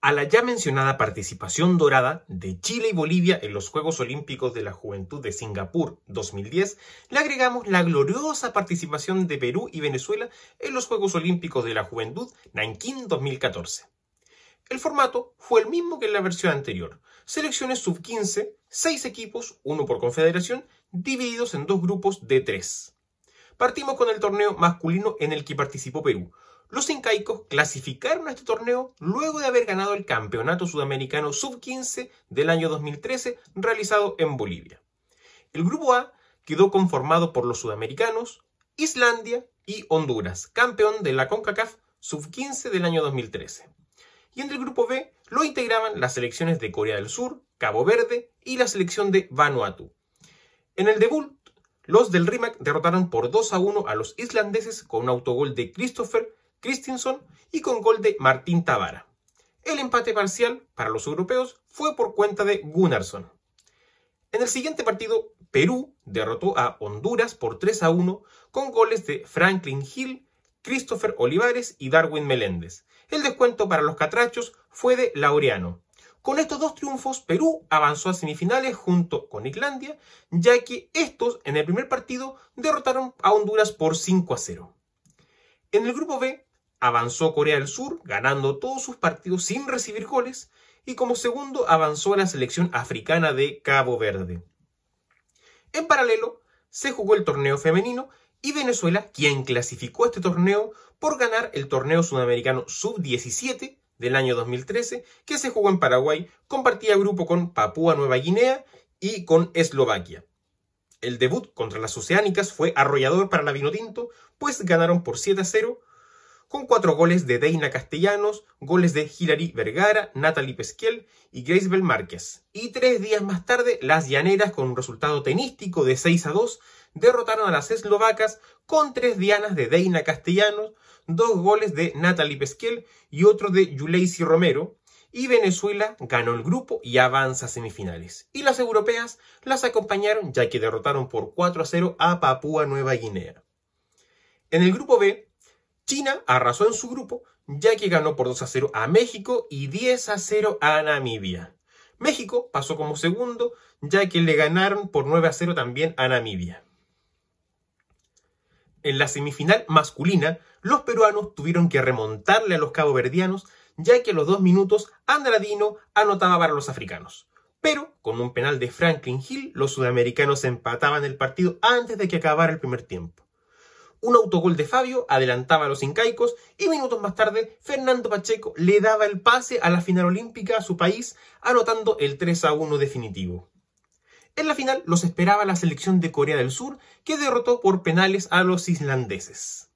a la ya mencionada participación dorada de Chile y Bolivia en los Juegos Olímpicos de la Juventud de Singapur 2010, le agregamos la gloriosa participación de Perú y Venezuela en los Juegos Olímpicos de la Juventud Nankín 2014. El formato fue el mismo que en la versión anterior. Selecciones sub-15, 6 equipos, uno por confederación, divididos en dos grupos de 3. Partimos con el torneo masculino en el que participó Perú, los incaicos clasificaron a este torneo luego de haber ganado el Campeonato Sudamericano Sub-15 del año 2013 realizado en Bolivia. El grupo A quedó conformado por los sudamericanos, Islandia y Honduras, campeón de la CONCACAF Sub-15 del año 2013. Y en el grupo B lo integraban las selecciones de Corea del Sur, Cabo Verde y la selección de Vanuatu. En el debut, los del RIMAC derrotaron por 2 a 1 a los islandeses con un autogol de Christopher Christensen y con gol de Martín Tavara. El empate parcial para los europeos fue por cuenta de Gunnarsson. En el siguiente partido, Perú derrotó a Honduras por 3 a 1 con goles de Franklin Hill, Christopher Olivares y Darwin Meléndez. El descuento para los catrachos fue de Laureano. Con estos dos triunfos, Perú avanzó a semifinales junto con Islandia, ya que estos en el primer partido derrotaron a Honduras por 5 a 0. En el grupo B, avanzó Corea del Sur, ganando todos sus partidos sin recibir goles, y como segundo avanzó la selección africana de Cabo Verde. En paralelo, se jugó el torneo femenino y Venezuela, quien clasificó este torneo por ganar el torneo sudamericano sub-17 del año 2013, que se jugó en Paraguay, compartía grupo con Papúa Nueva Guinea y con Eslovaquia. El debut contra las Oceánicas fue arrollador para la Vinotinto, pues ganaron por 7 a 0 con cuatro goles de Deina Castellanos, goles de Hilary Vergara, Natalie Pesquiel y Grace Márquez. Y tres días más tarde, las Llaneras, con un resultado tenístico de 6 a 2, derrotaron a las eslovacas con tres dianas de Deina Castellanos, dos goles de Natalie Pesquiel y otro de Yuleisi Romero, y Venezuela ganó el grupo y avanza a semifinales. Y las europeas las acompañaron ya que derrotaron por 4 a 0 a Papúa Nueva Guinea. En el grupo B, China arrasó en su grupo, ya que ganó por 2 a 0 a México y 10 a 0 a Namibia. México pasó como segundo, ya que le ganaron por 9 a 0 también a Namibia. En la semifinal masculina, los peruanos tuvieron que remontarle a los caboverdianos, ya que a los dos minutos Andradino anotaba para los africanos. Pero, con un penal de Franklin Hill, los sudamericanos empataban el partido antes de que acabara el primer tiempo. Un autogol de Fabio adelantaba a los incaicos y minutos más tarde Fernando Pacheco le daba el pase a la final olímpica a su país, anotando el 3 a 1 definitivo. En la final los esperaba la selección de Corea del Sur, que derrotó por penales a los islandeses.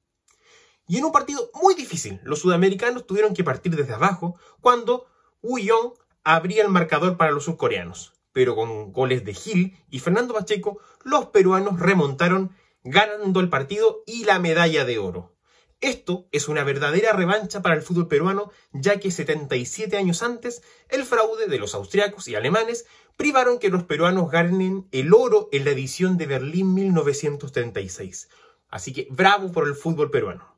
Y en un partido muy difícil, los sudamericanos tuvieron que partir desde abajo cuando Woo Yong abría el marcador para los surcoreanos. Pero con goles de Gil y Fernando Pacheco, los peruanos remontaron ganando el partido y la medalla de oro. Esto es una verdadera revancha para el fútbol peruano, ya que 77 años antes, el fraude de los austriacos y alemanes privaron que los peruanos ganen el oro en la edición de Berlín 1936. Así que bravo por el fútbol peruano.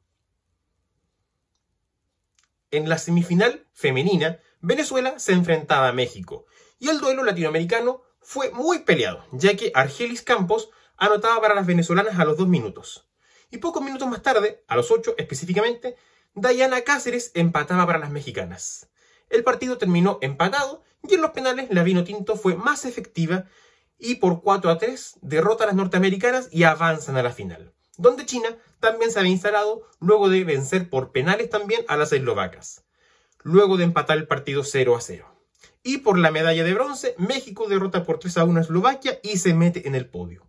En la semifinal femenina, Venezuela se enfrentaba a México, y el duelo latinoamericano fue muy peleado, ya que Argelis Campos anotaba para las venezolanas a los dos minutos. Y pocos minutos más tarde, a los ocho específicamente, Dayana Cáceres empataba para las mexicanas. El partido terminó empatado y en los penales la Vino Tinto fue más efectiva y por 4 a 3 derrota a las norteamericanas y avanzan a la final, donde China también se había instalado luego de vencer por penales también a las eslovacas, luego de empatar el partido 0 a 0. Y por la medalla de bronce, México derrota por 3 a 1 a Eslovaquia y se mete en el podio.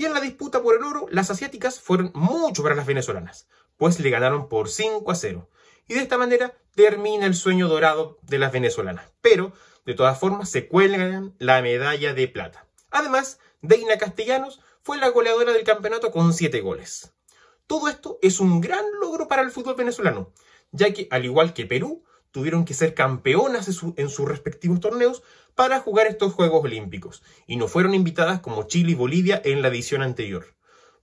Y en la disputa por el oro, las asiáticas fueron mucho para las venezolanas, pues le ganaron por 5 a 0. Y de esta manera termina el sueño dorado de las venezolanas. Pero, de todas formas, se cuelgan la medalla de plata. Además, Deina Castellanos fue la goleadora del campeonato con 7 goles. Todo esto es un gran logro para el fútbol venezolano, ya que, al igual que Perú, tuvieron que ser campeonas en, sus respectivos torneos para jugar estos Juegos Olímpicos y no fueron invitadas como Chile y Bolivia en la edición anterior.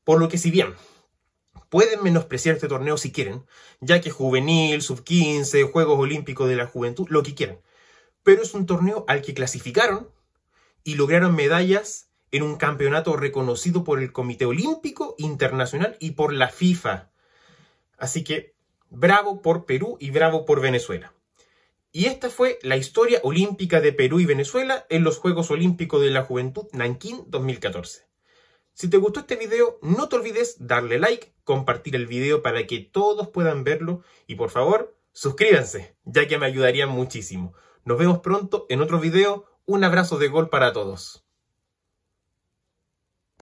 Por lo que si bien pueden menospreciar este torneo si quieren, ya que juvenil, sub-15, Juegos Olímpicos de la Juventud, lo que quieran, pero es un torneo al que clasificaron y lograron medallas en un campeonato reconocido por el Comité Olímpico Internacional y por la FIFA. Así que bravo por Perú y bravo por Venezuela. Y esta fue la historia olímpica de Perú y Venezuela en los Juegos Olímpicos de la Juventud Nankín 2014. Si te gustó este video, no te olvides darle like, compartir el video para que todos puedan verlo y por favor, suscríbanse, ya que me ayudaría muchísimo. Nos vemos pronto en otro video. Un abrazo de gol para todos.